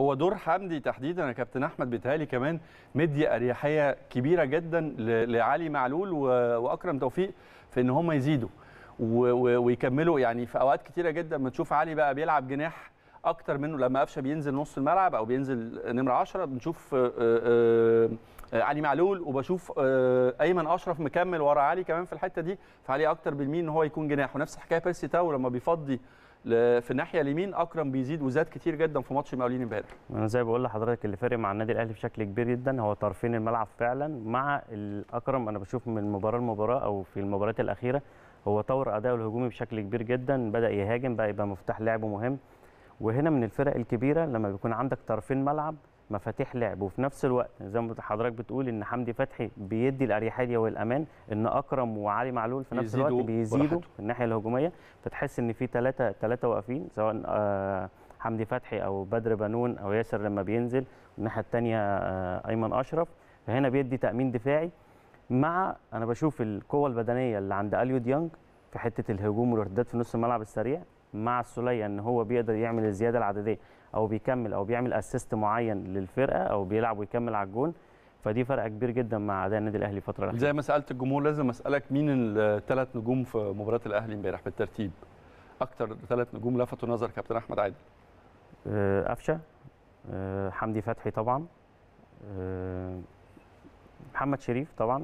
هو دور حمدي تحديدا يا كابتن احمد بيتهيألي كمان مدي اريحيه كبيره جدا لعلي معلول واكرم توفيق في ان هم يزيدوا ويكملوا يعني في اوقات كتيره جدا تشوف علي بقى بيلعب جناح اكتر منه لما قفشه بينزل نص الملعب او بينزل نمره 10 بنشوف آه، آه، آه، علي معلول وبشوف ايمن اشرف مكمل ورا علي كمان في الحته دي فعلي اكتر بالمين ان هو يكون جناح ونفس حكايه بيرسي تاو لما بيفضي في الناحيه اليمين اكرم بيزيد وزاد كتير جدا في ماتش المقاولين امبارح انا زي بقول لحضرتك اللي فارق مع النادي الاهلي بشكل كبير جدا هو طرفين الملعب فعلا مع الاكرم انا بشوف من مباراه لمباراه او في المباريات الاخيره هو طور اداؤه الهجومي بشكل كبير جدا بدا يهاجم بقى يبقى مفتاح لعبه مهم وهنا من الفرق الكبيره لما بيكون عندك طرفين ملعب مفاتيح لعب وفي نفس الوقت زي ما حضرتك بتقول ان حمدي فتحي بيدي الاريحيه والامان ان اكرم وعلي معلول في نفس الوقت بيزيدوا في الناحيه الهجوميه فتحس ان في ثلاثه ثلاثه واقفين سواء آه، حمدي فتحي او بدر بنون او ياسر لما بينزل الناحيه الثانيه آه، ايمن اشرف فهنا بيدي تامين دفاعي مع انا بشوف القوه البدنيه اللي عند اليو ديانج في حته الهجوم والارتداد في نص الملعب السريع مع السوليه ان هو بيقدر يعمل الزياده العدديه او بيكمل او بيعمل اسيست معين للفرقه او بيلعب ويكمل على الجون فدي فرق كبير جدا مع اداء النادي الاهلي الفتره الاخيره زي ما سالت الجمهور لازم اسالك مين الثلاث نجوم في مباراه الاهلي امبارح بالترتيب اكتر ثلاث نجوم لفتوا نظر كابتن احمد عادل آه، قفشه آه، حمدي فتحي طبعا آه، محمد شريف طبعا